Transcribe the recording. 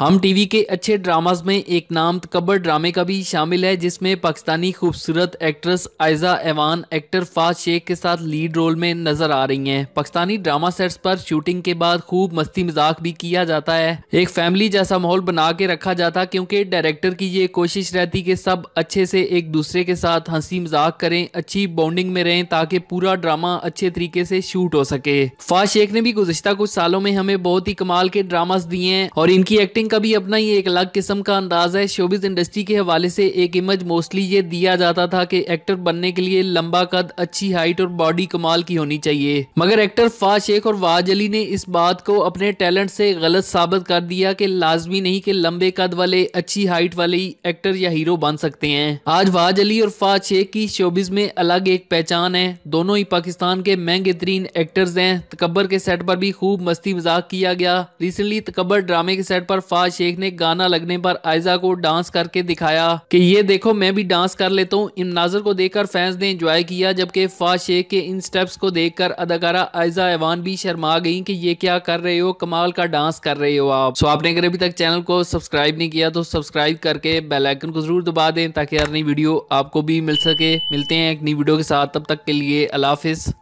हम टीवी के अच्छे ड्रामाज में एक नाम तकबर ड्रामे का भी शामिल है जिसमें पाकिस्तानी खूबसूरत एक्ट्रेस आयजा एवान एक्टर फाज शेख के साथ लीड रोल में नजर आ रही हैं पाकिस्तानी ड्रामा सेट्स पर शूटिंग के बाद खूब मस्ती मजाक भी किया जाता है एक फैमिली जैसा माहौल बना के रखा जाता क्योंकि डायरेक्टर की ये कोशिश रहती कि सब अच्छे से एक दूसरे के साथ हंसी मजाक करें अच्छी बॉन्डिंग में रहें ताकि पूरा ड्रामा अच्छे तरीके से शूट हो सके फाज शेख ने भी गुजशत कुछ सालों में हमें बहुत ही कमाल के ड्रामाज दिए हैं और इनकी एक्टिंग का भी अपना ही एक अलग किस्म का अंदाज है शोबिस इंडस्ट्री के हवाले से एक इमेज मोस्टली ये दिया जाता था कि एक्टर बनने के लिए लंबा कद अच्छी हाइट और बॉडी कमाल की होनी चाहिए मगर एक्टर फा शेख और वाज अली ने इस बात को अपने टैलेंट से गलत साबित कर दिया कि लाजमी नहीं कि लंबे कद वाले अच्छी हाइट वाले एक्टर या हीरो बन सकते हैं आज वाज अली और फा शेख की शोबिस में अलग एक पहचान है दोनों ही पाकिस्तान के महंगे तरीन एक्टर्स हैं तकबर के सेट पर भी खूब मस्ती मजाक किया गया रिसेंटली तकबर ड्रामे के सेट पर फा नवाज शेख ने गाना लगने पर आयजा को डांस करके दिखाया कि ये देखो मैं भी डांस कर लेता हूँ इन नाजर को देखकर फैंस ने एंजॉय किया जबकि फाज शेख के इन स्टेप्स को देखकर अदाकारा आयजा एवान भी शर्मा गई कि ये क्या कर रहे हो कमाल का डांस कर रहे हो आप सो आपने अगर अभी तक चैनल को सब्सक्राइब नहीं किया तो सब्सक्राइब करके बेलाइकन को जरूर दबा दें ताकि हर नई वीडियो आपको भी मिल सके मिलते हैं एक नई वीडियो के साथ तब तक के लिए अलाफिज